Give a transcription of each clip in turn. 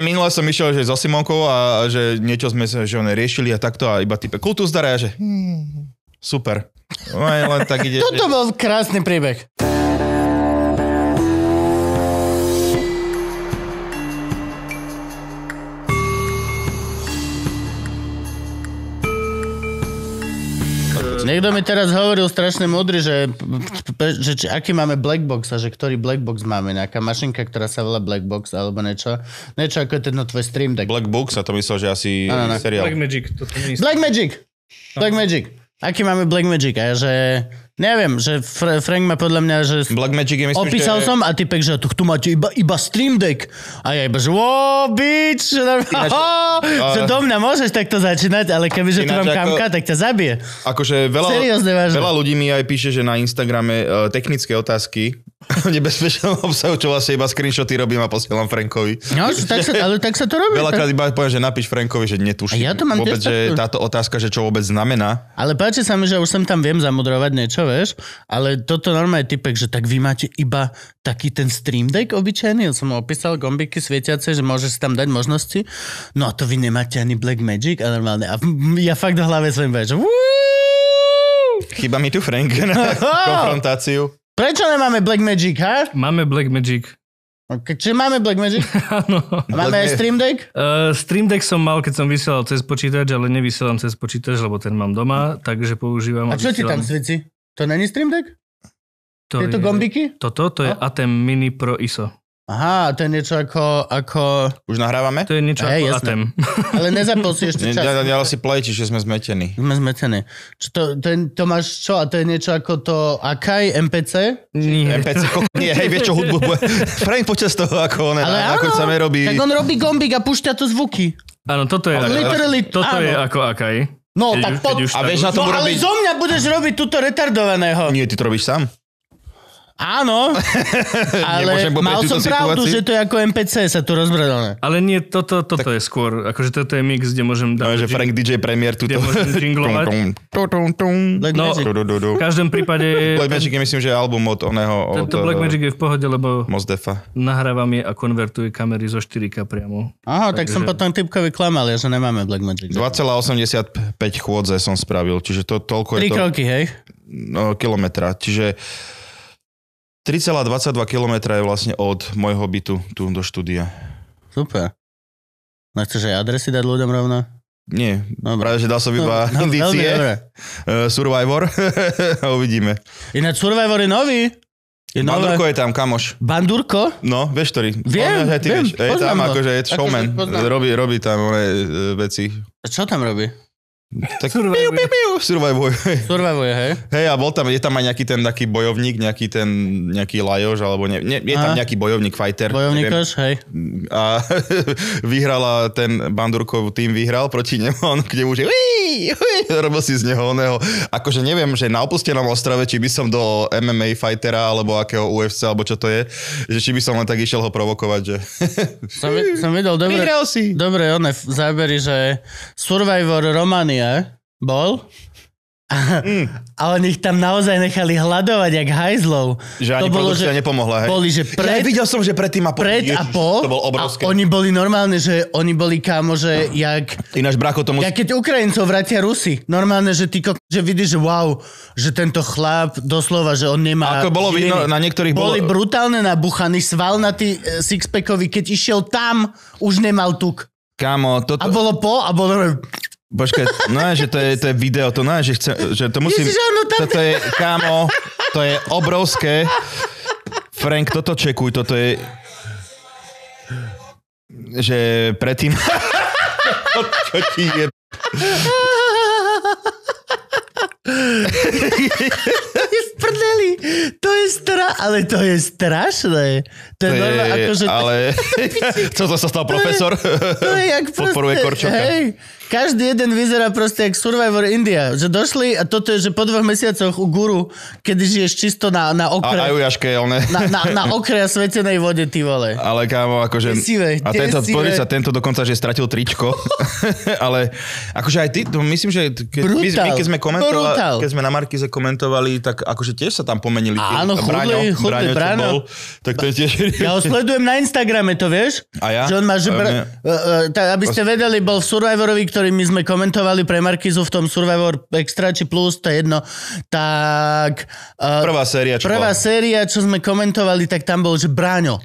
Minule som išiel že so Simonkou a, že niečo sme že one riešili a takto a iba type kultu zdaria, že hmm, super. Len, no, len tak ide, Toto bol krásny príbeh. Niekto mi teraz hovoril strašne modrý, že, že či, aký máme blackbox a že ktorý blackbox máme, nejaká mašinka, ktorá sa volá blackbox alebo niečo. Niečo ako ten no tvoj stream tak. Blackbox a to myslel, že asi ano, seriál. Black Magic. To Black Magic! Black Magic! Aký máme Black Magic? A že Neviem, že Fre- Frank ma podľa mňa, že... Magic je myslím, Opísal že... som a pek, že tu, tu máte iba, iba Stream Deck. A ja iba, že wow, bitch! Ináč, že do mňa môžeš takto začínať, ale keby, že tu mám kamka, tak ťa zabije. Akože veľa, Seriózne, veľa ľudí mi aj píše, že na Instagrame uh, technické otázky nebezpečného obsahu, čo vlastne iba screenshoty robím a posielam Frankovi. No, tak sa, ale tak sa to robí. Veľakrát tak... iba poviem, že napíš Frankovi, že netuším. A ja to mám vôbec, že táto otázka, že čo vôbec znamená. Ale páči sa mi, že už som tam viem zamudrovať niečo, vieš, ale toto normálne je typek, že tak vy máte iba taký ten stream deck obyčajný, ja som mu opísal gombiky svietiace, že môžeš tam dať možnosti, no a to vy nemáte ani Black Magic a normálne, a ja fakt do hlave som iba, že Chyba mi tu Frank na konfrontáciu. Prečo nemáme Black Magic, ha? Máme Black Magic. Okay, čiže máme Magic? Áno. máme Black aj Stream Deck? Uh, Stream Deck som mal, keď som vysielal cez počítač, ale nevysielam cez počítač, lebo ten mám doma, takže používam... A čo vysielam... ti tam svieti? To není Stream Deck? To Tieto je, gombiky? Toto, to je Atem Mini Pro ISO. Aha, to je niečo ako... ako... Už nahrávame? To je niečo Aj, ako jasné. Atem. Ale nezapol si ešte čas. Ja, ja, ja si play, čiže sme zmetení. Sme zmetení. Čo to, to, je, to máš čo? A to je niečo ako to Akai MPC? Nie. MPC, ko, nie, hej, vieš čo hudbu bude. Frank počas toho, ako on, Ale ako áno, sa robí... Tak on robí gombik a pušťa to zvuky. Áno, toto je, Ale, toto áno. je ako Akai. No, keď tak už, už, a vieš na tom no, robiť... ale zo mňa budeš robiť túto retardovaného. Nie, ty to robíš sám. Áno, ale mal som pravdu, že to je ako MPC, sa tu rozbredané. Ale nie, toto, toto tak... je skôr, akože toto je mix, kde môžem dať... No, že Frank DJ Premier tu Kde môžem jinglovať. no, v každom prípade... Black Magic je myslím, že album od oného... tento Black eh, Magic je v pohode, lebo Mozdefa. Nahráva je a konvertuje kamery zo 4K priamo. Aha, tak, som potom typkovi klamal, ja, že nemáme Black Magic. 2,85 chôdze som spravil, čiže to toľko je to... 3 kroky, hej? No, kilometra, čiže... 3,22 km je vlastne od môjho bytu tu do štúdia. Super. Nechceš aj adresy dať ľuďom rovno? Nie, dobre. práve že dal som iba no, indície. Dobre. Uh, Survivor. Uvidíme. Ináč Survivor je nový. Je Bandurko nové... je tam, kamoš. Bandurko? No, vieš ktorý. Viem, Poznam, ty viem, vieš. Je tam, ho. akože je showman. Akože robí, robí tam one, eh, veci. A čo tam robí? Tak survivuje. Piu, piu, survivuje. Survivuje, hej. Hej, a bol tam, je tam aj nejaký ten taký bojovník, nejaký ten, nejaký lajož, alebo ne, ne, je tam nejaký bojovník, fighter. Bojovníkoš, hej. A vyhrala ten Bandurkov tým vyhral proti nemu, on kde už je, uí, uí, robil si z neho oného. Akože neviem, že na opustenom ostrove, či by som do MMA fightera, alebo akého UFC, alebo čo to je, že či by som len tak išiel ho provokovať, že... som, som videl dobre, dobre oné zábery, že Survivor Romania junior bol, a, mm. Ale tam naozaj nechali hľadovať, jak hajzlov. Že ani to bolo, že, nepomohla, hej? Boli, že pred, ja videl som, že predtým a po. Pred Ježiš, a po. To bol obrovské. A oni boli normálne, že oni boli kámo, že uh. jak... Ináš brako tomu... Jak keď Ukrajincov vrátia Rusy. Normálne, že ty že vidíš, že wow, že tento chlap doslova, že on nemá... Ako bolo vidno, na niektorých bolo... Boli brutálne nabuchaní, svalnatý e, sixpackový, keď išiel tam, už nemal tuk. Kámo, toto... A bolo po, a bolo... Počkaj, no že to je, to je video, to no že chcem, že to musím... Ježiš, áno, tam... Toto je, kámo, to je obrovské. Frank, toto čekuj, toto je... Že predtým... Čo ti je... je v prdeli. To je stra... Ale to je strašné. To je, to je normálne, akože... Ale... Co to sa stal profesor? To je, to je jak Podporuje proste, Korčoka. Hej. Každý jeden vyzerá proste jak Survivor India. Že došli a toto je, že po dvoch mesiacoch u guru, kedy žiješ čisto na, na okre. A, a jujaške, one. Na, na, na okre a svetenej vode, ty vole. Ale kámo, akože... Desive, a tento, pozri sa, tento dokonca, že stratil tričko. ale akože aj ty, myslím, že keď, my, my, keď sme komentovali, keď sme na Markize komentovali, tak akože tiež sa tam pomenili. Áno, chudlý, chudlý, Braňo, Bol, tak to je tiež... Ja ho sledujem na Instagrame, to vieš? A ja? Že on má, že... br- Uh, uh, tak, aby ste vedeli, bol v Survivorovi, ktorý ktorými sme komentovali pre Markizu v tom Survivor Extra či Plus, to je jedno, tak... Uh, prvá séria, čo Prvá séria, čo sme komentovali, tak tam bol, že Bráňo.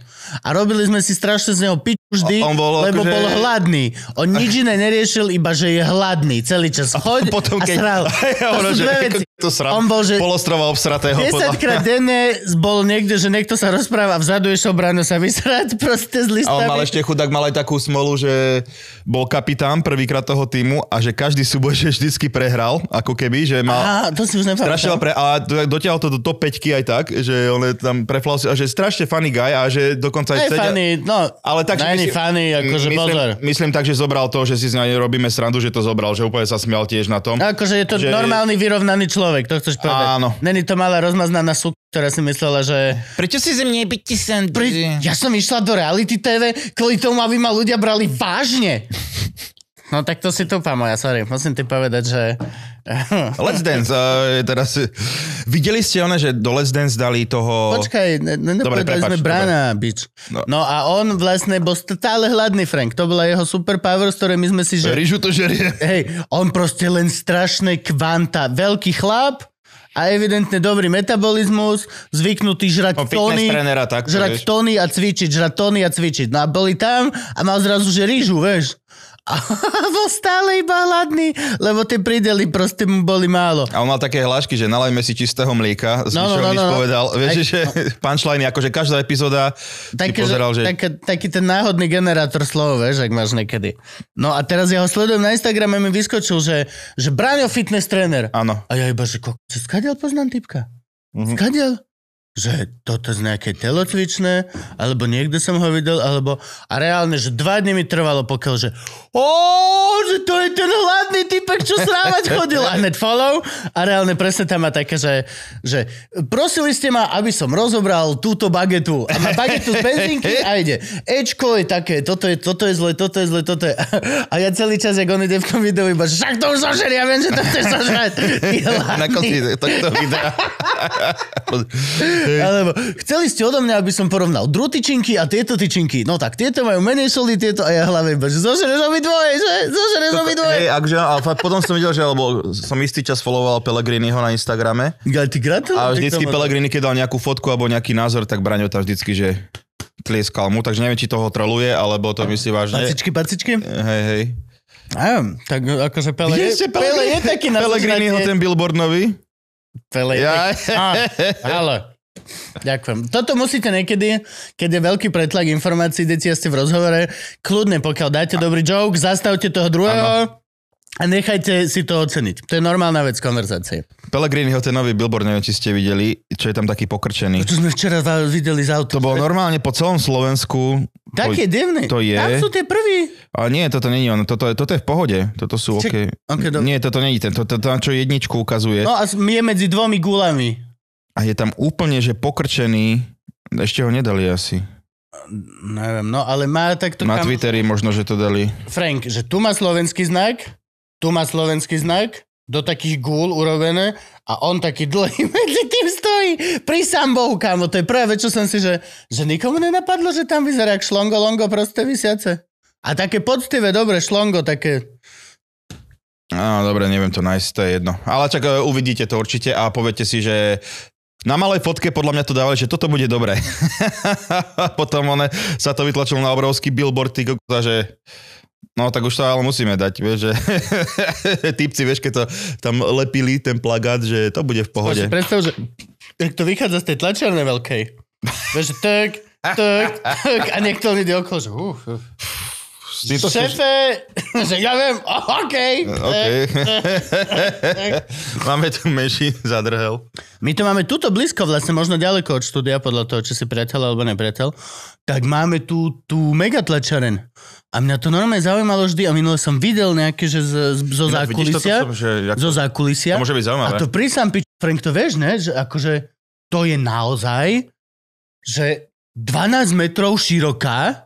A robili sme si strašne z neho pič, vždy, on bol, lebo že... Akože- bol hladný. On nič iné neriešil, iba že je hladný celý čas. Choď a, potom, keď... a sral. Ja, ono, to že, veci. To sram, on bol, že polostrova obsratého. 10 krát denne bol niekde, že niekto sa rozpráva, vzadu išiel bráno sa vysrať proste z listami. A on mal ešte chudák, mal aj takú smolu, že bol kapitán prvýkrát toho týmu a že každý súboj že vždycky prehral, ako keby, že mal... Aha, to si už nepamätám. Pre, a dotiahol to do top 5 aj tak, že on je tam preflal a že strašne funny guy a že dokonca aj... Hey, funny, no, ale tak, Fani, fani, akože myslím, pozor. Myslím tak, že zobral to, že si z nej robíme srandu, že to zobral, že úplne sa smial tiež na tom. Akože je to že... normálny vyrovnaný človek, to chceš povedať. Áno. Není to malá rozmaznaná súk, ktorá si myslela, že... Prečo si ze mňa bytí sen? Pre... Ja som išla do reality TV kvôli tomu, aby ma ľudia brali vážne. No tak to si tupá moja, sorry. Musím ti povedať, že Let's Dance, uh, teraz... Videli ste ona, že do Let's Dance dali toho... Počkaj, ne, ne, dobre, prepáč, sme Brana, bič. No. no. a on vlastne bol stále hladný, Frank. To bola jeho super power, z ktorej my sme si... Že... Rížu to žerie. Hej, on proste len strašné kvanta. Veľký chlap, a evidentne dobrý metabolizmus, zvyknutý žrať no, tóny, trenera, tak, žrať vieš. tóny a cvičiť, žrať tóny a cvičiť. No a boli tam a mal zrazu, že rýžu, vieš a bol stále iba hladný, lebo tie pridely proste mu boli málo. A on mal také hlášky, že nalajme si čistého mlieka, no, no, no, no, povedal, vieš, Aj, že no. punchline, akože každá epizóda také, pozeral, že... že... Taký, taký ten náhodný generátor slov, vieš, ak máš niekedy. No a teraz ja ho sledujem na Instagrame, mi vyskočil, že, že Braňo fitness trainer. Áno. A ja iba, že ko... poznám typka? Mm-hmm. Skadiel? že toto z nejaké telocvičné, alebo niekde som ho videl, alebo a reálne, že dva dny mi trvalo, pokiaľ, že o, že to je ten hladný typek, čo srávať chodil a net follow a reálne presne tam má také, že, že prosili ste ma, aby som rozobral túto bagetu a má bagetu z benzínky a ide. Ečko je také, toto je, toto je zle, toto je zle, toto je. A ja celý čas, jak on ide v tom videu, iba, že však to už zožer, ja viem, že to chceš zožrať. Na konci tohto videa. Alebo chceli ste odo mňa, aby som porovnal drutičinky a tieto tyčinky. No tak tieto majú menej soli, tieto a ja iba, že zožere zo dvoje, že? Zožere zo dvoje. Hej, akže, ale potom som videl, že alebo som istý čas followoval Pelegriniho na Instagrame. Ja, ty a vždycky Pelegrini, keď dal nejakú fotku alebo nejaký názor, tak Braňo tam vždycky, že tlieskal mu, takže neviem, či toho troluje, alebo to myslí vážne. Pacičky, pacičky? Eh, hej, hej. Aj, tak akože Pele je, je, Pele je taký na Pelegrini ho ten billboard nový? Pele je. Ja. Ah, ale Ďakujem. Toto musíte niekedy, keď je veľký pretlak informácií, deti ste v rozhovore, kľudne, pokiaľ dáte a... dobrý joke, zastavte toho druhého. Ano. A nechajte si to oceniť. To je normálna vec konverzácie. Pellegriniho ten nový billboard, neviem, či ste videli, čo je tam taký pokrčený. To sme včera videli z auta. To bolo normálne po celom Slovensku. Tak je divný. To je. Tam sú tie prví. A nie, toto není ono. Toto, toto je v pohode. Toto sú Ček, OK. okay Nie, toto není ten. Toto, to, čo jedničku ukazuje. No a je medzi dvomi gulami a je tam úplne, že pokrčený, ešte ho nedali asi. Neviem, no ale má takto... Na kam... možno, že to dali. Frank, že tu má slovenský znak, tu má slovenský znak, do takých gúl urobené a on taký dlhý medzi tým stojí pri sambou, kámo. To je práve, čo som si, že, že nikomu nenapadlo, že tam vyzerá jak šlongo, longo, proste vysiace. A také poctivé, dobre, šlongo, také... Áno, dobre, neviem to nájsť, to je jedno. Ale čak e, uvidíte to určite a poviete si, že na malej fotke podľa mňa to dávali, že toto bude dobré. Potom one sa to vytlačilo na obrovský billboard, ty že No tak už to ale musíme dať, vieš, že typci, vieš, keď to tam lepili ten plagát, že to bude v pohode. Bože, predstav, že tak to vychádza z tej tlačiarne veľkej. Vieš, tak, tak, tak a niekto ide okolo, že uf, uf týmto Šefe, že ja viem, OK. okay. máme tu menší zadrhel. My to máme túto blízko, vlastne možno ďaleko od štúdia, podľa toho, či si pretel alebo nepretel. Tak máme tu, tú megatlačaren. A mňa to normálne zaujímalo vždy a minule som videl nejaké, že z, zo zákulisia. ako... Zo zákulisia. To môže byť zaujímavé. A to prísam, pič, Frank, to vieš, ne? Že akože to je naozaj, že 12 metrov široká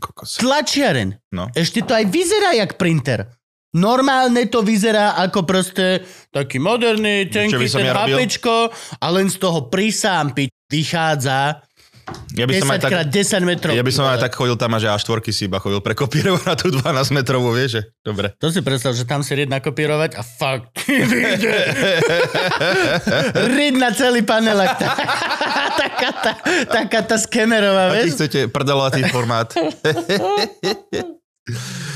Kokos. Tlačiareň. No. Ešte to aj vyzerá jak printer. Normálne to vyzerá ako proste taký moderný, tenký ten ja papičko a len z toho prísám piť vychádza ja by 10 som aj tak, 10 metrov. Ja by som aj tak chodil tam, že až tvorky si iba chodil prekopírovať na tú 12 metrovú, vieš, že? Dobre. To si predstav, že tam si rid nakopírovať a fuck, vyjde. rid na celý panel. Tá, taká, tá, taká tá skenerová, vieš? ty chcete prdelovatý formát.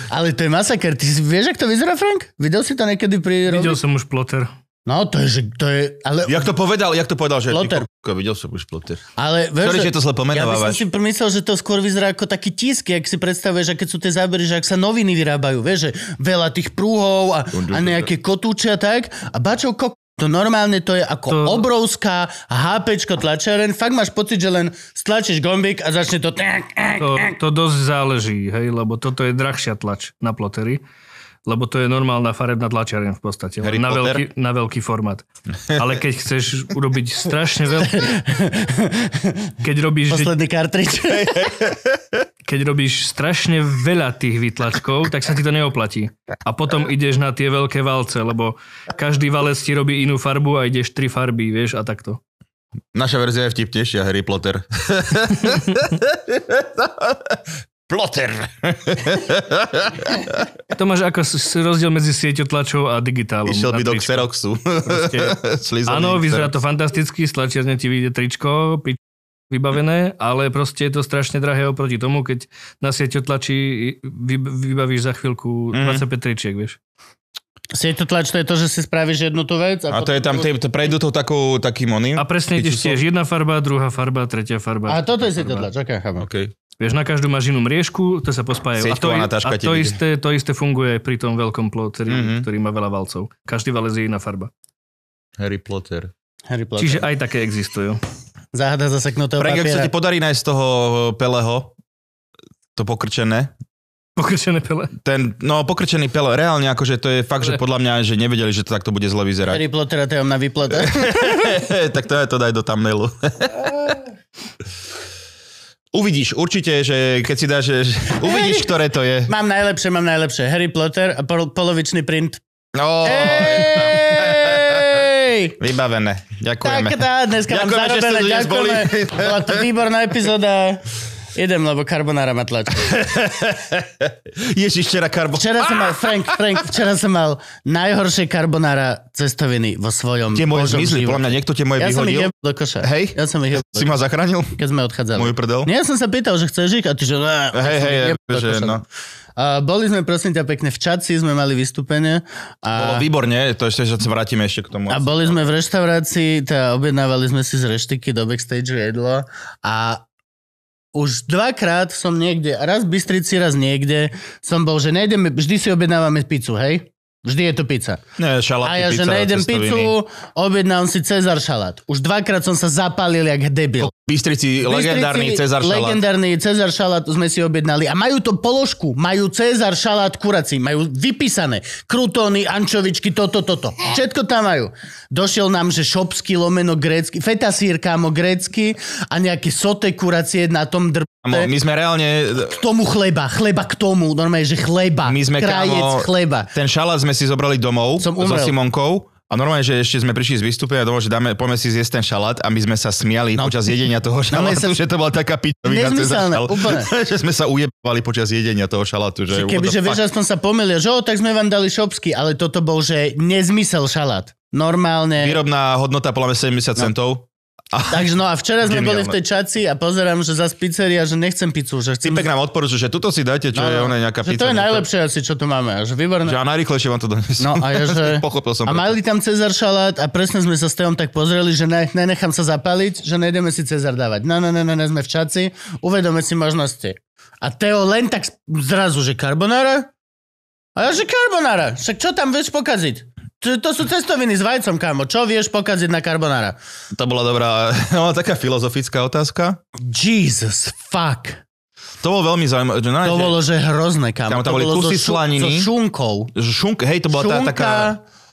Ale to je masaker. Ty vieš, ako to vyzerá, Frank? Videl si to niekedy pri... Videl som už ploter. No, to je, že to je... Ale... Jak to povedal, jak to povedal, že... Ploter. Kurko, videl som už ploter. Ale, vieš, že to zle pomenovávať. Ja by som si myslel, že to skôr vyzerá ako taký tisk, ak si predstavuješ, keď sú tie zábery, že ak sa noviny vyrábajú, vieš, že veľa tých prúhov a, a nejaké kotúčia tak. A bačov kok... To normálne to je ako to... obrovská HPčko tlačiareň. Fakt máš pocit, že len stlačíš gombík a začne to... To, to dosť záleží, hej, lebo toto je drahšia tlač na plotery lebo to je normálna farebná tlačiareň v podstate, Harry na veľký, na veľký format. Ale keď chceš urobiť strašne veľký... Keď robíš... Posledný kartrič. Keď robíš strašne veľa tých vytlačkov, tak sa ti to neoplatí. A potom ideš na tie veľké valce, lebo každý valec ti robí inú farbu a ideš tri farby, vieš, a takto. Naša verzia je vtipnejšia, Harry Potter. ploter. Tomáš, ako rozdiel medzi sieťou tlačov a digitálom? Išiel by do Xeroxu. áno, vyzerá to fantasticky, stlačiarne ti vyjde tričko, pič vybavené, ale proste je to strašne drahé oproti tomu, keď na sieť tlačí vybavíš za chvíľku 25 mhm. tričiek, vieš. tlač to je to, že si spravíš jednu tú vec. A, a to je tam, tý, to prejdú to takou, takým oným. A presne tiež, tiež jedna farba, druhá farba, tretia farba. A toto je sieťotlač, ok, chápem. Okay. Vieš, na každú máš inú mriežku, to sa pospája. a to, a, to, isté, to isté funguje pri tom veľkom ploteri, mm-hmm. ktorý má veľa valcov. Každý valec je iná farba. Harry Potter. Harry Potter. Čiže aj také existujú. Záhada zaseknutého Prek, papiera. sa ti podarí nájsť toho eh, Peleho, to pokrčené, Pokrčené pele? Ten, no pokrčený pele, reálne akože to je fakt, že podľa mňa, že nevedeli, že to takto bude zle vyzerať. Harry Potter to na vyplata. tak to je to daj do thumbnailu. Uvidíš určite, že keď si dáš, že, uvidíš, ktoré to je. Mám najlepšie, mám najlepšie. Harry Potter a pol, polovičný print. No. Ej! Vybavené. Ďakujeme. Tak, tá, dneska Ďakujeme, vám zarobené. Ďakujeme. Bola to výborná epizóda. Jedem, lebo karbonára ma tlačí. Ježiš, včera karbonára. Včera som mal, ah! Frank, Frank, včera som mal najhoršie karbonára cestoviny vo svojom Tie moje zmizli, podľa mňa niekto tie moje ja vyhodil. Ja som ich do koša. Hej? Ja som ich Si ma zachránil? Keď sme odchádzali. Môj prdel? Nie, ja som sa pýtal, že chceš ich a ty že... Hej, hej, že no. A boli sme, prosím ťa, pekne v Čaci, sme mali vystúpenie. A... Bolo výborne, to ešte, že sa vrátime ešte k tomu. A boli sme v reštaurácii, teda objednávali sme si z reštiky do backstage jedlo a už dvakrát som niekde, raz v Bystrici, raz niekde, som bol, že nejdeme, vždy si objednávame pizzu, hej? Vždy je to pizza. Nie, šalát, a ja, pizza, že nejdem pizzu, objednám si Cezar šalát. Už dvakrát som sa zapálil jak debil. Bystrici, Bystrici legendárny Cezar šalát. Legendárny Cezar šalát sme si objednali. A majú to položku. Majú Cezar šalát kuraci. Majú vypísané. Krutóny, ančovičky, toto, toto. Všetko tam majú. Došiel nám, že šopský lomeno grécky, fetasír kámo grécky a nejaké sote kuracie na tom dr... My sme reálne... K tomu chleba, chleba k tomu, normálne, že chleba, my sme, krajec kámo, chleba. Ten šalát sme si zobrali domov Som so Simonkou. A normálne, že ešte sme prišli z vystúpenia domov, že dáme, poďme si zjesť ten šalát a my sme sa smiali no. počas jedenia toho no, šalátu, no, sa... že to bola taká pičovina. Nezmyselné, úplne. že sme sa ujebali počas jedenia toho šalátu. Že, keby, že vieš, aspoň sa pomýlil, že o, tak sme vám dali šopsky, ale toto bol, že nezmysel šalát. Normálne. Výrobná hodnota poľa 70 no. centov. Takže no a včera sme boli v tej čaci a pozerám, že za pizzeria, že nechcem pizzu. Že chcem... Typek z... nám odporúča, že tuto si dajte, čo no, je no. ona nejaká pizza. To je najlepšie asi, čo tu máme. Že, výborné. že a najrychlejšie vám to donesú. No a ja, že... Pochopil som. A preto. mali tam Cezar šalát a presne sme sa s tým tak pozreli, že ne, nenechám sa zapaliť, že nejdeme si Cezar dávať. No, no, no, no, no, sme v čaci, uvedome si možnosti. A Teo len tak zrazu, že karbonára? A ja, že karbonára, však čo tam vieš pokaziť? To, to sú cestoviny s vajcom, kámo. Čo vieš pokaziť na karbonára? To bola dobrá, no, taká filozofická otázka. Jesus fuck. To bolo veľmi zaujímavé. Že, to bolo, že hrozné, kámo. Tam, tam boli kusy so slaniny. So šunkou. Šunk, hej, to bola Šunka, tá taká...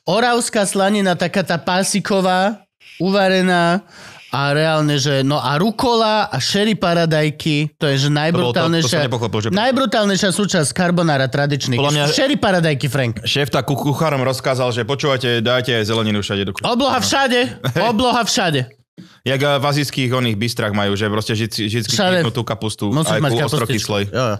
Oravská slanina, taká tá pásiková, uvarená a reálne, že no a rukola a sherry paradajky, to je že najbrutálnejšia, to to, to že... najbrutálnejšia súčasť karbonára tradičných. mňa... Sherry paradajky, Frank. Šéf tak kuchárom rozkázal, že počúvate, dajte aj zeleninu všade. Do Obloha no. všade, obloha všade. Jak eh, v azijských oných bistrách majú, že proste vždy, vždy tú kapustu, Musíš aj mať ostrokyslej. Jo, jo.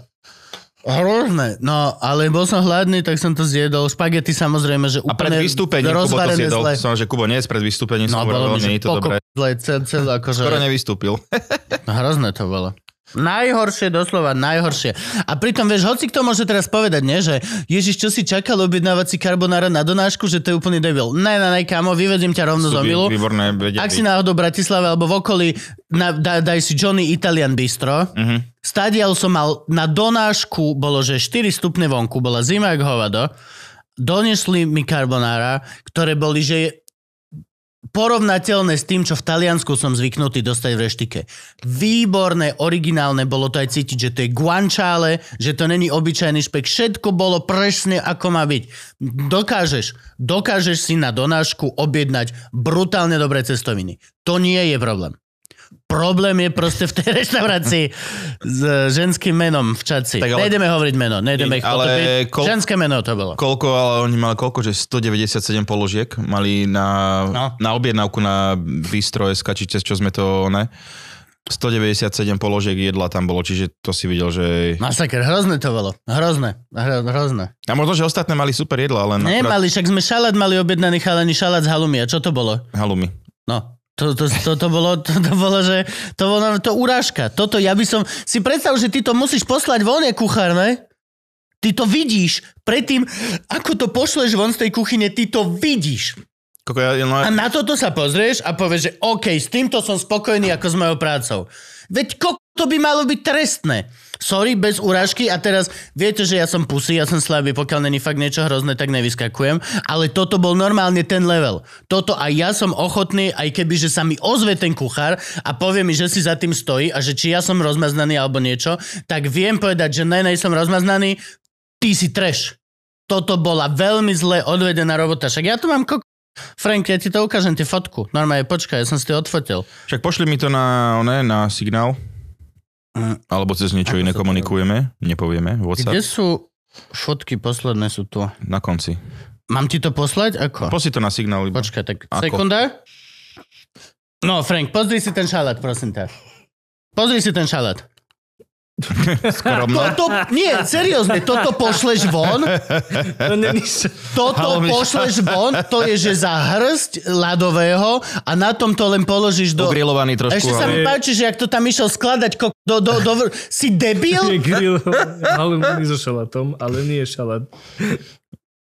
Hrozné. No, ale bol som hladný, tak som to zjedol. Špagety samozrejme, že úplne A pred vystúpením Kubo to zjedol. Zle. Som, že Kubo nie je pred vystúpením. No, bolo mi, že to dobre. Zle, cel, cel, akože... Skoro nevystúpil. No, hrozné to bolo. Najhoršie, doslova najhoršie. A pritom, vieš, hoci kto môže teraz povedať, nie, že Ježiš, čo si čakal objednávať si karbonára na donášku, že to je úplný debil. Ne, ne, ne, kámo, vyvedím ťa rovno z omilu. Ak si náhodou v Bratislave alebo v okolí, na, da, daj si Johnny Italian Bistro. Uh-huh. Stadial som mal na donášku, bolo, že 4 stupne vonku, bola zima jak hovado. Donesli mi karbonára, ktoré boli, že porovnateľné s tým, čo v Taliansku som zvyknutý dostať v reštike. Výborné, originálne, bolo to aj cítiť, že to je guančále, že to není obyčajný špek. Všetko bolo presne, ako má byť. Dokážeš, dokážeš si na donášku objednať brutálne dobré cestoviny. To nie je problém. Problém je proste v tej reštaurácii s eh, ženským menom v Čaci. Tak ale, nejdeme hovoriť meno, nejdeme ich ale kol, Ženské meno to bolo. Koľko, ale oni mali koľko, že 197 položiek mali na, no. na objednávku na Bistro.sk, či čo sme to, ne? 197 položiek jedla tam bolo, čiže to si videl, že... Masaker, hrozné to bolo. Hrozné. Hro, hrozné. A možno, že ostatné mali super jedla, ale... Nemali, akurát... však sme šalát mali objednaný chalený šalát z halumi. A čo to bolo? Halumi. No, to, to, to, to, bolo, to, to bolo, že to bolo to urážka. Toto ja by som... Si predstavil, že ty to musíš poslať von, je kuchár, ne? Ty to vidíš. Predtým, ako to pošleš von z tej kuchyne, ty to vidíš. Koko, ja, no... A na toto sa pozrieš a povieš, že OK, s týmto som spokojný ako s mojou prácou. Veď koko, to by malo byť trestné. Sorry, bez urážky a teraz viete, že ja som pusy, ja som slabý, pokiaľ není fakt niečo hrozné, tak nevyskakujem, ale toto bol normálne ten level. Toto aj ja som ochotný, aj keby, že sa mi ozve ten kuchár a povie mi, že si za tým stojí a že či ja som rozmaznaný alebo niečo, tak viem povedať, že ne, ne, som rozmaznaný, ty si treš. Toto bola veľmi zle odvedená robota. Však ja tu mám kok... Frank, ja ti to ukážem, ti fotku. Normálne, počkaj, ja som si to odfotil. Však pošli mi to na, ne, na signál. Alebo cez niečo iné komunikujeme, nepovieme, WhatsApp. Kde sú fotky posledné, sú tu. Na konci. Mám ti to poslať? Ako? Posi to na signál. Počkaj, tak Ako? sekunda. No, Frank, pozri si ten šalát, prosím ťa. Pozri si ten šalát. Skromno? Toto, nie, seriózne, toto pošleš von. Toto pošleš von, to je, že za hrst ľadového a na tom to len položíš do... Ugrilovaný trošku. Ešte sa mi páči, že ak to tam išiel skladať ko... do, do, do... Si debil? Nie, grill, so šalatom, ale nie šalát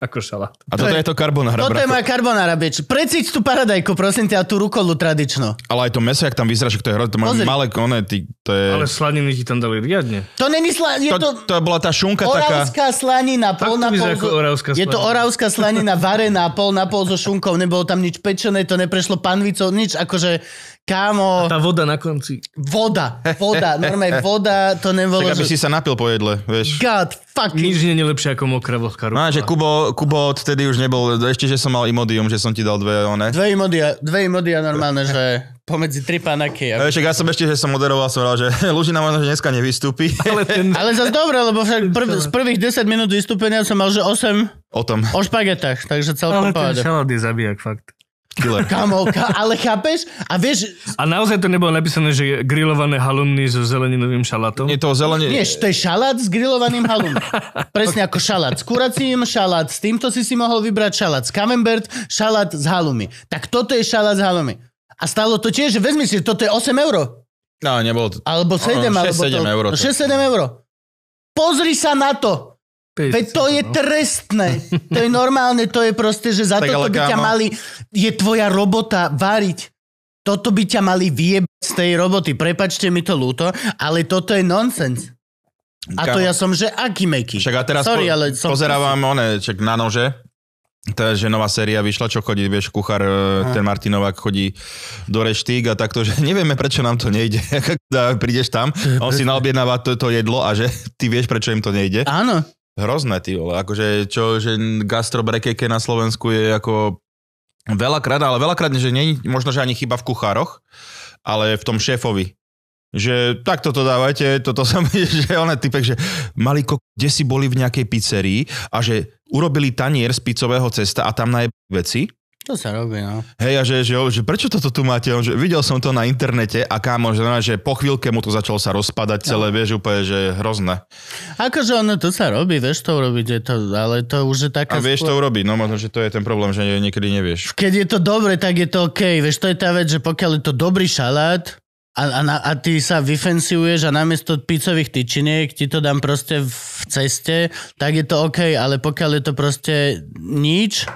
ako šalát. A toto to je, je to karbonára. Toto brako. je moja karbonára, bitch. Precíť tú paradajku, prosím ťa, tú rukolu tradično. Ale aj to meso, jak tam vyzerá, že to je to má malé kone, ty, to je... Ale slaniny ti tam dali riadne. To není sla... je to, to, to, bola tá šunka oravská taká... Slanina, pol na pol, ako oravská slanina, pol na pol... Je to oravská slanina, varená, pol na pol so šunkou, nebolo tam nič pečené, to neprešlo panvicou, nič, akože Kámo. A tá voda na konci. Voda, voda, normálne voda, to nebolo... Tak aby že... si sa napil po jedle, vieš. God fucking. Nič nie je lepšie ako mokrá vlhká ruka. No, že Kubo, Kubo odtedy už nebol, ešte že som mal imodium, že som ti dal dve, one. Dve imodia, dve imodia normálne, že pomedzi tri panaky. Aby... Však ja som ešte, že som moderoval, som rád, že Lužina možno, že dneska nevystúpi. Ale, ten... Ale zase dobre, lebo však prv, z prvých 10 minút vystúpenia som mal, že 8 o tom. O špagetách, takže celkom Ale ten šalát je zabijak, fakt. Killer. Kamo, ka, ale chápeš? A vieš... A naozaj to nebolo napísané, že je grillované halumny so zeleninovým šalátom? Nie, to zelenie... Nie, to je šalát s grillovaným halumnom. Presne ako šalát s kuracím, šalát s týmto si si mohol vybrať, šalát s camembert, šalát s halumy. Tak toto je šalát s halumy. A stalo to tiež, že vezmi si, toto je 8 euro. No, nebolo to. Alebo 7, no, 6, alebo 7 to, euro. 6-7 euro. Pozri sa na to. Veď to je no. trestné. To je normálne, to je proste, že za toto by ťa mali, je tvoja robota variť. Toto by ťa mali vyjebať z tej roboty. Prepačte mi to ľúto, ale toto je nonsens. A to ja som, že aký meký. Však a teraz Sorry, po, ale som pozerávam one, čak na nože. je, že nová séria vyšla, čo chodí, vieš, kuchár, e, Aha. ten Martinovák chodí do reštík a takto, že nevieme, prečo nám to nejde. Prídeš tam, on si naobjednáva to, to jedlo a že ty vieš, prečo im to nejde. Áno. Hrozné, ty vole. Akože, čo, že gastrobrekejke na Slovensku je ako veľakrát, ale veľakrát, že nie, možno, že ani chyba v kuchároch, ale v tom šéfovi že tak toto dávajte, toto sa mi, že on typek, že maliko, kde si boli v nejakej pizzerii a že urobili tanier z picového cesta a tam na veci to sa robí, no. Hej, a že, že, že prečo toto tu máte? On, že videl som to na internete a kámo, že, že po chvíľke mu to začalo sa rozpadať no. celé, no. vieš, úplne, že hrozné. Akože ono, to sa robí, vieš to urobiť, je to, ale to už je taká... A vieš spôr... to urobiť, no možno, že to je ten problém, že niekedy nevieš. Keď je to dobre, tak je to OK, vieš, to je tá vec, že pokiaľ je to dobrý šalát, a, a, a ty sa vyfensiuješ a namiesto pícových tyčiniek ti to dám proste v ceste, tak je to OK, ale pokiaľ je to proste nič,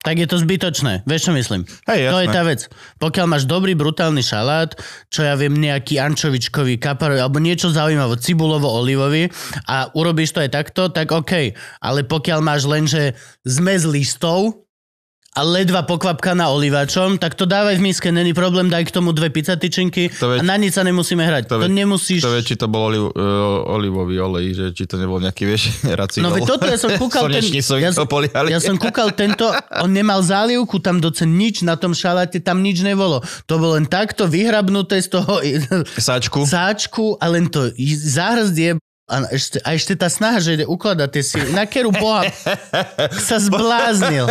tak je to zbytočné. Vieš, čo myslím? Hej, to je tá vec. Pokiaľ máš dobrý, brutálny šalát, čo ja viem, nejaký ančovičkový, kapar, alebo niečo zaujímavé, cibulovo olivový a urobíš to aj takto, tak OK. Ale pokiaľ máš len, že zmez listov, a ledva na olivačom, tak to dávaj v miske, není problém, daj k tomu dve tyčinky to a na nič sa nemusíme hrať. To, veď, to nemusíš... To vie, či to bol oliv, uh, olivový olej, že či to nebol nejaký, vieš, racikol. No veď toto ja som kúkal... ten, ja, to ja som kúkal tento, on nemal zálivku tam doce nič, na tom šalate tam nič nebolo. To bolo len takto vyhrabnuté z toho... Sáčku. Sáčku a len to zahrzdie. A ešte, a ešte tá snaha, že ide ukladať tie síly. Na keru boha sa zbláznil.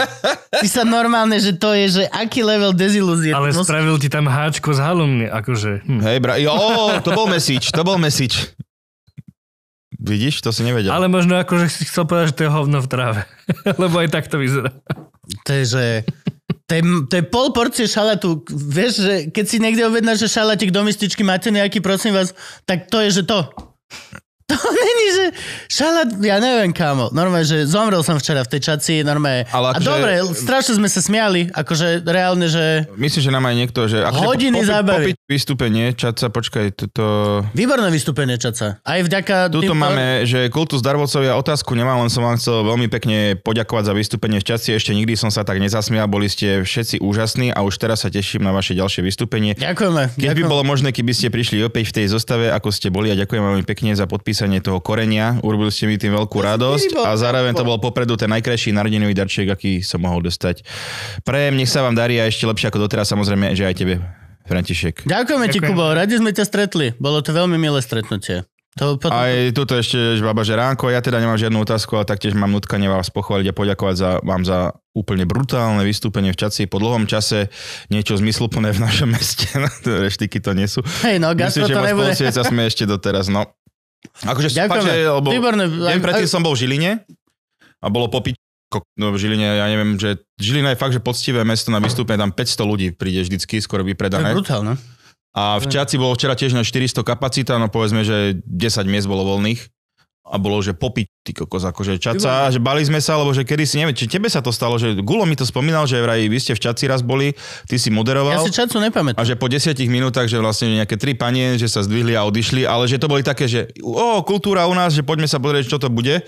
Ty sa normálne, že to je, že aký level dezilúzie. Ale no, spravil ti tam háčko z halumny, akože. Hm. Hej, bra, jo, to bol mesič, to bol mesič. Vidíš, to si nevedel. Ale možno akože si chcel povedať, že to je hovno v tráve. Lebo aj tak to vyzerá. To je, že... To je, to je pol porcie šalatu. Vieš, že keď si niekde objednáš, že šalatík do mističky máte nejaký, prosím vás, tak to je, že to. To není, že šalát, ja neviem kámo. Normálne, že zomrel som včera v tej čaci, normálne. Ale akože... A dobre, strašne sme sa smiali, akože reálne, že... Myslím, že nám aj niekto, že... Akože hodiny zábavy. Popiť vystúpenie, čaca, počkaj, toto... Výborné vystúpenie, čaca. Aj vďaka... Tuto tým... máme, že kultus darvocovia otázku nemám, len som vám chcel veľmi pekne poďakovať za vystúpenie v čaci. Ešte nikdy som sa tak nezasmial, boli ste všetci úžasní a už teraz sa teším na vaše ďalšie vystúpenie. Ďakujeme. Keď ďakujem. by bolo možné, keby ste prišli opäť v tej zostave, ako ste boli a ďakujem veľmi pekne za podpis opísanie toho korenia. Urobili ste mi tým veľkú radosť a zároveň to bol popredu ten najkrajší narodeninový darček, aký som mohol dostať. Prejem nech sa vám darí a ešte lepšie ako doteraz, samozrejme, že aj tebe, František. Ďakujeme ti, Kubo, radi sme ťa stretli. Bolo to veľmi milé stretnutie. To potom... Aj tuto ešte baba ránko, ja teda nemám žiadnu otázku, ale taktiež mám nutkanie vás pochváliť a poďakovať za, vám za úplne brutálne vystúpenie v Čaci. Po dlhom čase niečo zmysluplné v našom meste. No, reštiky to nie sú. Hej, no, Myslím, že to sa sme ešte doteraz. No, Akože Ďakujem. Fakt, že, lebo Výborné. Deň predtým som bol v Žiline a bolo popiť no, v Žiline, ja neviem, že Žilina je fakt, že poctivé mesto na vystúpenie, tam 500 ľudí príde vždycky, skoro vypredané. brutálne. No. A v Čiaci bolo včera tiež na 400 kapacita, no povedzme, že 10 miest bolo voľných a bolo, že popiť ty kokos, akože čaca, že bali sme sa, lebo že kedy si neviem, či tebe sa to stalo, že Gulo mi to spomínal, že vraj vy ste v čaci raz boli, ty si moderoval. Ja si čacu nepamätám. A že po desiatich minútach, že vlastne nejaké tri panie, že sa zdvihli a odišli, ale že to boli také, že o, kultúra u nás, že poďme sa pozrieť, čo to bude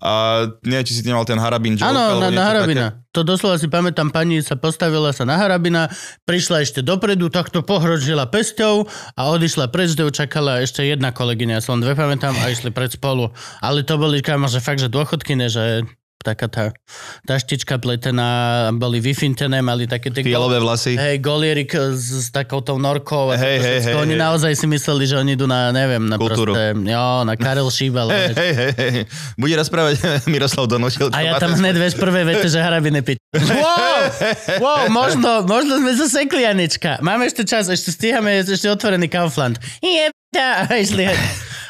a neviem, či si nemal ten harabín Áno, na, na harabina. Také. To doslova si pamätám, pani sa postavila sa na harabina, prišla ešte dopredu, takto pohrožila pesťou a odišla preč, kde čakala ešte jedna kolegyňa, ja som dve pamätám a išli pred spolu. Ale to boli kámo, že fakt, že ne, že taká tá, taštička pletená, boli vyfintené, mali také tie... Fialové vlasy. Hej, golierik s, s takou tou norkou. A hej, hej, Hey, oni hey. naozaj si mysleli, že oni idú na, neviem, na Kultúru. proste, jo, na Karel Šíbal. Hej, hej, hej, hej. Bude rozprávať Miroslav Donošil. A ja tam hneď veš prvé vete, že hrabine piť. Wow, wow, možno, možno sme zasekli, sekli, Janička. Máme ešte čas, ešte stíhame, ešte otvorený Kaufland. Je, da, išli.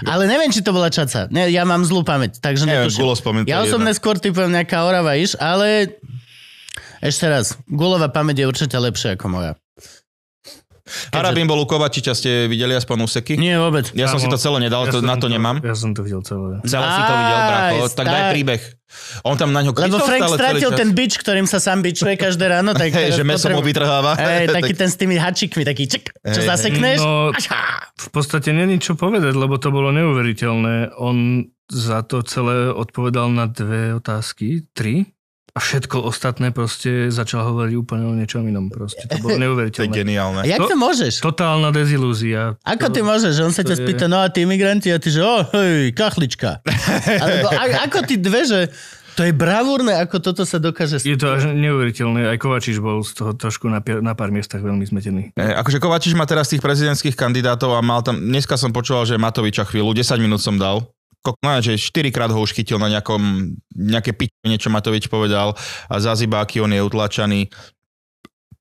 Ale neviem, či to bola čaca. Ne, ja mám zlú pamäť, takže neviem, netuším. Gulo ja som neskôr typujem nejaká orava iš, ale ešte raz, Gulová pamäť je určite lepšia ako moja. Keďže... Harabin bol u Kovačiča, ste videli aspoň úseky? Nie, vôbec. Ja Kámo. som si to celé nedal, ja to, na to, to nemám. Ja som to videl celé. Celé si to videl, brako, tak daj príbeh. On tam na ňo Lebo Frank strátil stratil ten bič, ktorým sa sám bičuje každé ráno. Tak hey, že meso mu vytrháva. Hey, taký ten s tými hačikmi, taký čik, čo hey. zasekneš. No, v podstate není čo povedať, lebo to bolo neuveriteľné. On za to celé odpovedal na dve otázky, tri a všetko ostatné proste začal hovoriť úplne o niečom inom. Proste. To bolo neuveriteľné. To je geniálne. Jak to, môžeš? Totálna dezilúzia. Ako to, ty môžeš? On sa ťa je... spýta, no a tí imigranti a ty, že oh, hej, kachlička. Alebo a, ako ty dve, že to je bravúrne, ako toto sa dokáže... Stúť. Je to až neuveriteľné. Aj Kovačiš bol z toho trošku na, pier, na pár miestach veľmi zmetený. E, akože Kovačiš má teraz tých prezidentských kandidátov a mal tam... Dneska som počúval, že Matoviča chvíľu, 10 minút som dal no, že 4 krát ho už chytil na nejakom, nejaké pič, niečo Matovič povedal a aký on je utlačaný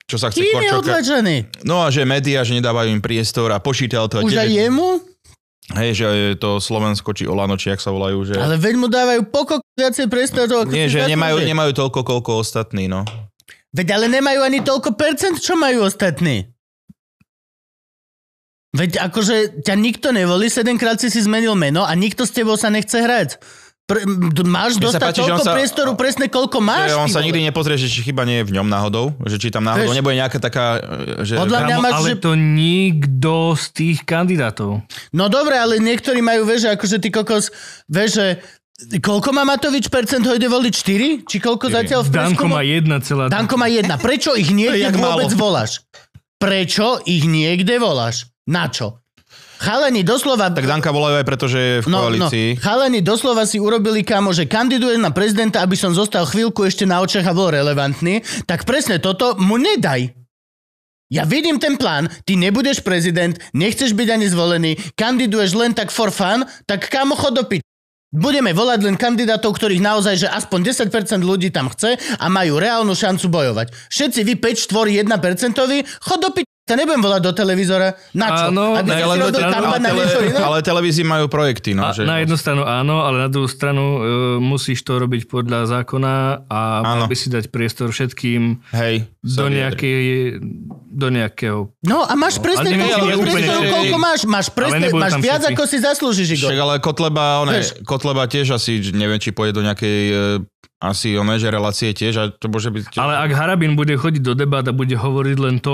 čo sa chce Kým je odlečený? No a že médiá, že nedávajú im priestor a počítal to. Už 9... aj jemu? Hej, že je to Slovensko či Olano, či jak sa volajú. Že... Ale veď mu dávajú pokok viacej Ako Nie, že nemajú, nemajú toľko, koľko ostatní, no. Veď ale nemajú ani toľko percent, čo majú ostatní. Veď akože ťa nikto nevolí, sedemkrát si si zmenil meno a nikto s tebou sa nechce hrať. Pr- máš Mne dostať páči, toľko sa, priestoru presne, koľko máš. Že on sa nikdy nepozrie, že či chyba nie je v ňom náhodou, že či tam náhodou Veš, nebude nejaká taká... E, že... Podľa mňa máš, ale že... to nikto z tých kandidátov. No dobre, ale niektorí majú, veže, akože ty kokos, veže, Koľko má Matovič percent hojde voliť? 4? Či koľko je, zatiaľ v prieskumu? Danko má celá. Danko má 1. Prečo ich niekde vôbec voláš? Prečo ich niekde voláš? Na čo? Chalani doslova... Tak Danka volajú aj preto, že je v no, no. koalícii. No, chalani doslova si urobili kamo, že kandiduje na prezidenta, aby som zostal chvíľku ešte na očach a bol relevantný. Tak presne toto mu nedaj. Ja vidím ten plán, ty nebudeš prezident, nechceš byť ani zvolený, kandiduješ len tak for fun, tak kamo chod do piť. Budeme volať len kandidátov, ktorých naozaj, že aspoň 10% ľudí tam chce a majú reálnu šancu bojovať. Všetci vy 5, 4, 1% chod do piť ťa nebudem volať do televízora. Na čo? Áno, na, ale, do, do, na tele, niečo, no? ale televízii majú projekty. No, a, že... Na jednu stranu áno, ale na druhú stranu uh, musíš to robiť podľa zákona a mal by si dať priestor všetkým Hej, do, nejakej, do nejakého... No a máš no, presne ale koľko, priestor, koľko máš. Máš, presne, máš viac, ako si zaslúžiš. Igor. Však ale Kotleba, Kotleba tiež asi, neviem, či pôjde do nejakej e, asi oné, že relácie tiež a to môže byť... Ale ak Harabin bude chodiť do debat a bude hovoriť len to,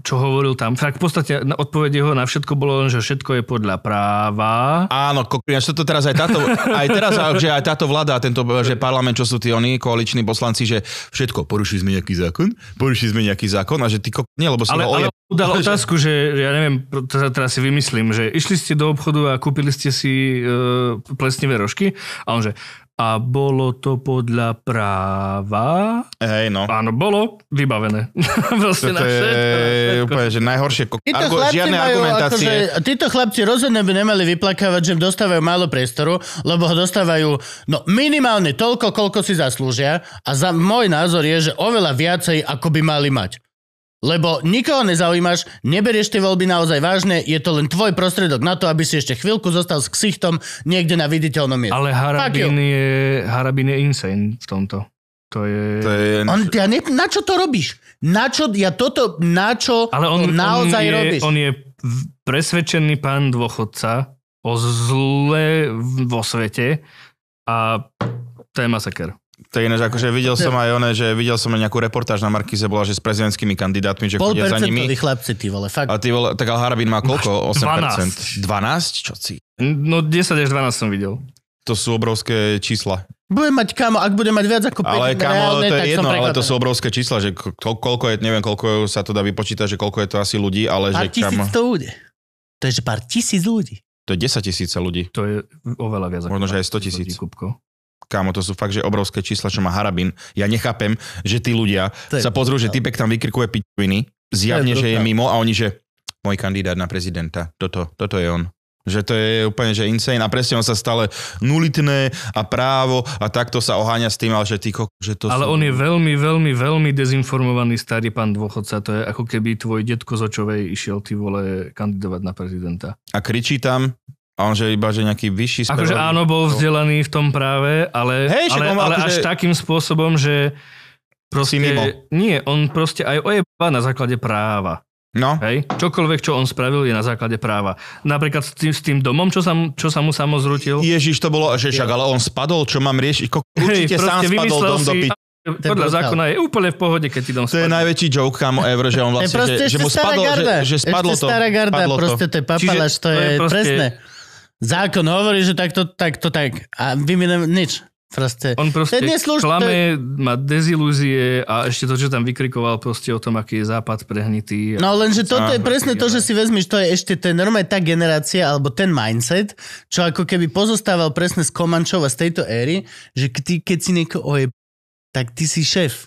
čo hovoril tam, tak v podstate odpoveď jeho na všetko bolo len, že všetko je podľa práva. Áno, kokrina, to teraz aj táto, aj teraz, že aj táto vláda, tento že parlament, čo sú tí oni, koaliční poslanci, že všetko, porušili sme nejaký zákon, porušili sme nejaký zákon a že ty nie, lebo si ale, ho ale udal otázku, že ja neviem, teraz si vymyslím, že išli ste do obchodu a kúpili ste si e, plesnivé rožky a on že a bolo to podľa práva. Hej, no. Áno, bolo vybavené. Proste to je úplne, že najhoršie. Ko- títo argo, žiadne majú, argumentácie. Akože, títo chlapci rozhodne by nemali vyplakávať, že dostávajú málo priestoru, lebo ho dostávajú no, minimálne toľko, koľko si zaslúžia a za môj názor je, že oveľa viacej, ako by mali mať. Lebo nikoho nezaujímaš, neberieš tie voľby naozaj vážne, je to len tvoj prostredok na to, aby si ešte chvíľku zostal s ksichtom niekde na viditeľnom mieste. Ale Harabin je, Harabin je insane v tomto. To je... To je... On, ja ne, na čo to robíš? Na čo, ja toto, na čo Ale on, naozaj on je, robíš? On je presvedčený pán dôchodca o zle vo svete a to je masaker. To je iné, že akože videl som aj one, že videl som aj nejakú reportáž na Markize, bola, že s prezidentskými kandidátmi, že chodia za nimi. chlapci, ty vole, fakt. A ty vole, tak ale Harabin má koľko? 8%? 12. 12? Čo si? No 10 až 12 som videl. To sú obrovské čísla. Bude mať kamo, ak bude mať viac ako 5 Ale kamo, reálne, to je jedno, ale to sú obrovské čísla, že koľko je, neviem, koľko sa to dá vypočítať, že koľko je to asi ľudí, ale pár že tisíc kamo... to bude. To je, že pár tisíc ľudí. To je 10 tisíce ľudí. To je oveľa viac. Možno, že aj 100 tisíc. Kámo, to sú fakt, že obrovské čísla, čo má Harabin. Ja nechápem, že tí ľudia Tej, sa pozrú, že typek tam vykrikuje pičoviny, zjavne, že je mimo a oni, že môj kandidát na prezidenta, toto, toto je on. Že to je úplne že insane a presne on sa stále nulitné a právo a takto sa oháňa s tým, ale že ty že to Ale sú... on je veľmi, veľmi, veľmi dezinformovaný starý pán dôchodca. To je ako keby tvoj detko z očovej išiel ty vole kandidovať na prezidenta. A kričí tam, a on že iba, že nejaký vyšší spevák. Akože áno, bol no. vzdelaný v tom práve, ale, hey, ale, ale akože... až takým spôsobom, že proste... mimo. Nie, on proste aj ojeba na základe práva. No. Hej? Čokoľvek, čo on spravil, je na základe práva. Napríklad s tým, s tým domom, čo sa, čo sa mu samo zrutil. Ježiš, to bolo, že však, ale on spadol, čo mám riešiť? Ko, určite hey, sám spadol dom si... do ten Podľa zákona je úplne v pohode, keď ti dom spadne. To je najväčší joke, kamo, ever, že on vlastne, že, že mu spadlo, garda. že, že spadlo ešte to. stará garda, spadlo proste to je papalaš, to, to je, je proste, presné zákon hovorí, že takto, takto, tak. A ne, nič. Proste. On proste služ... klame, má dezilúzie a ešte to, čo tam vykrikoval proste o tom, aký je západ prehnitý. A... No lenže toto je presne to, že si vezmiš, to je ešte ten, normálne tá generácia alebo ten mindset, čo ako keby pozostával presne z a z tejto éry, že ty, keď si niekoho oje, tak ty si šéf.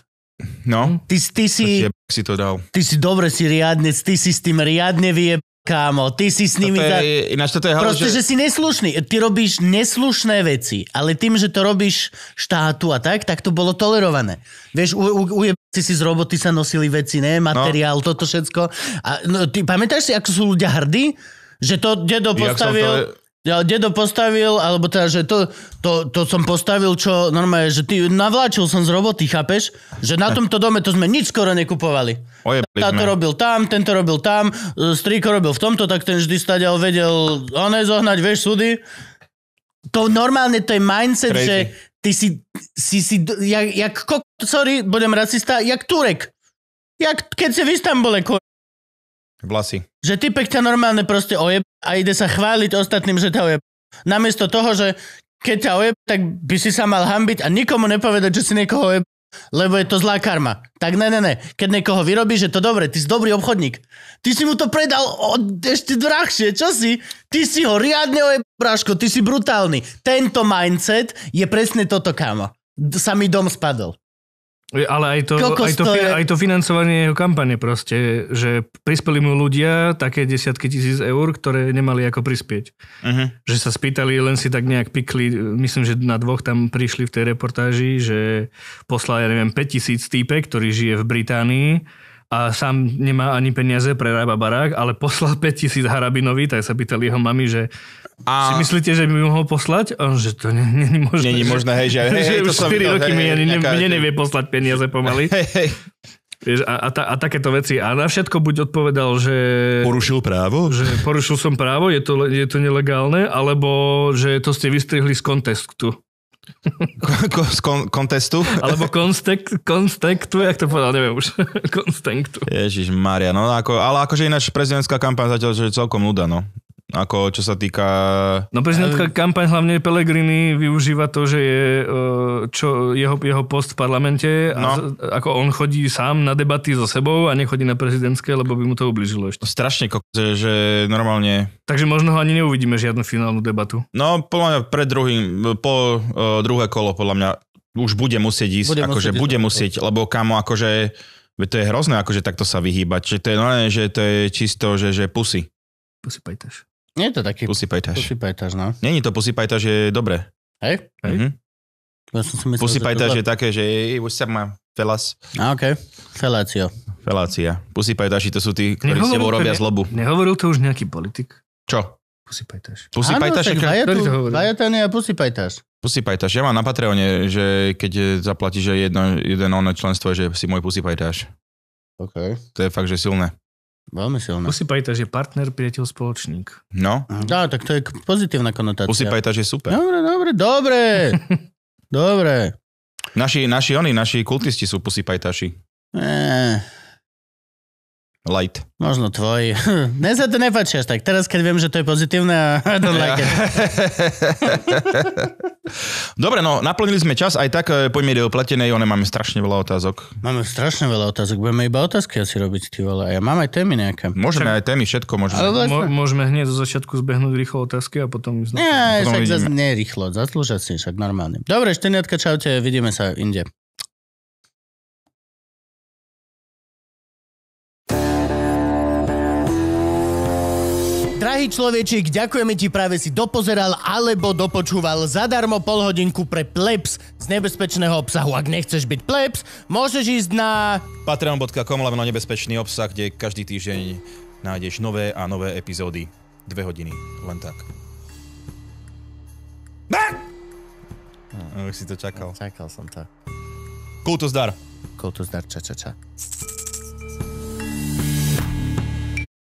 No. Ty, ty si... Ty si to dal. Ty si dobre si riadnec, ty si s tým riadne vie, kámo, ty si s nimi... Toto je, za... ináč toto je Proste, že... že si neslušný. Ty robíš neslušné veci, ale tým, že to robíš štátu a tak, tak to bolo tolerované. Vieš, u, u, u Ty si z roboty sa nosili veci, ne? No. Materiál, no. toto všetko. A, no, ty pamätáš si, ako sú ľudia hrdí? Že to dedo postavil... To... Ja, dedo postavil, alebo teda, že to, to, to som postavil, čo normálne, že ty navláčil som z roboty, chápeš? Že na tomto dome to sme nič skoro nekupovali. Ojebli Táto sme. robil tam, tento robil tam, striko robil v tomto, tak ten vždy stadial vedel on je zohnať, vieš, súdy. To normálne, to je mindset, Crazy. že ty si, si, si jak, jak kok, sorry, budem racista, jak Turek. Jak keď si v Istambule, kur... Vlasy. Že typek ťa normálne proste ojeb a ide sa chváliť ostatným, že ťa ojeb. Namiesto toho, že keď ťa ojeb, tak by si sa mal hambiť a nikomu nepovedať, že si niekoho ojeb lebo je to zlá karma. Tak ne, ne, ne. Keď niekoho vyrobíš, že to dobre, ty si dobrý obchodník. Ty si mu to predal o, ešte drahšie, čo si? Ty si ho riadne oje, bráško, ty si brutálny. Tento mindset je presne toto, kámo. Sa mi dom spadol. Ale aj to, aj to, aj to financovanie jeho kampane proste, že prispeli mu ľudia také desiatky tisíc eur, ktoré nemali ako prispieť. Uh-huh. Že sa spýtali, len si tak nejak pikli, myslím, že na dvoch tam prišli v tej reportáži, že poslal, ja neviem, 5000 týpe, ktorý žije v Británii a sám nemá ani peniaze, prerába barák, ale poslal 5000 Harabinovi, tak sa pýtali jeho mami, že a... Si myslíte, že by mi mohol poslať? A že to není nie, možné. Není možné, hej, že, hej, že hej, už 4 videl, roky hej, mi ne, nejaká... mne nevie poslať peniaze pomaly. Hej, hej. Vieš, a, a, ta, a takéto veci. A na všetko buď odpovedal, že... Porušil právo? Že porušil som právo, je to, je to nelegálne, alebo že to ste vystrihli z kontextu. Z kon, kontestu? Alebo konstek, konstektu, jak to povedal, neviem už. Konstektu. Ježiš Maria, no ako, ale akože ináč prezidentská kampaň zatiaľ že je celkom nuda, no. Ako čo sa týka... No prezidentka e... kampaň hlavne Pelegrini využíva to, že je eh, čo, jeho, jeho post v parlamente a no. z, ako on chodí sám na debaty so sebou a nechodí na prezidentské, lebo by mu to ubližilo ešte. No strašne že, že normálne... Takže možno ho ani neuvidíme žiadnu finálnu debatu. No podľa mňa pred druhým, po uh, druhé kolo podľa mňa už bude musieť ísť, bude akože musieť bude musieť, lebo kamo akože... to je hrozné, akože takto sa vyhýbať. Čiže to je normálne, že to je čisto, že, že pusy. Pusy pajtaš. Nie je to taký... Pussy Pajtaž. Pussy Pajtaž, no. Není to Pussy Pajtaž, je dobré. Hej? Mhm. Hej. Mm-hmm. Ja som si myslel, Pussy Pajtaž je také, že už sa má felas. A ok, felácio. Felácia. Pussy Pajtaži to sú tí, ktorí nehovoril s tebou robia ne, zlobu. Nehovoril to už nejaký politik? Čo? Pussy Pajtaž. Pussy Áno, Pajtaž? a Pussy Pajtaž. Pussy Pajtaž. Ja mám na Patreone, že keď zaplatíš jedno, jeden ono členstvo, že si môj Pussy Pajtaž. OK. To je fakt, že silné. Veľmi silné. Musí pamätať, že partner, priateľ, spoločník. No. Dá, tak to je pozitívna konotácia. Musí pamätať, že super. Dobre, dobre, dobre. dobre. Naši, naši oni, naši kultisti sú pusy pajtaši. Eh, light. Možno tvoj. Ne sa to nepáči až tak. Teraz, keď viem, že to je pozitívne, a don't like it. Dobre, no, naplnili sme čas, aj tak e, poďme do platenej, one máme strašne veľa otázok. Máme strašne veľa otázok, budeme iba otázky asi robiť, ty vole. Ja mám aj témy nejaké. Môžeme Však... aj témy, všetko môžeme. Ale vlastne... môžeme hneď zo začiatku zbehnúť rýchlo otázky a potom... Nie, potom však zase nerýchlo, zaslúžať si však normálne. Dobre, šteniatka, čaute, vidíme sa inde. Drahý človečik, ďakujeme ti, práve si dopozeral alebo dopočúval zadarmo pol hodinku pre plebs z nebezpečného obsahu. Ak nechceš byť plebs, môžeš ísť na... patreon.com lebo na nebezpečný obsah, kde každý týždeň nájdeš nové a nové epizódy. Dve hodiny, len tak. Hm, už si to čakal. Čakal som to. Kultus dar. Kultus dar, ča, ča, ča.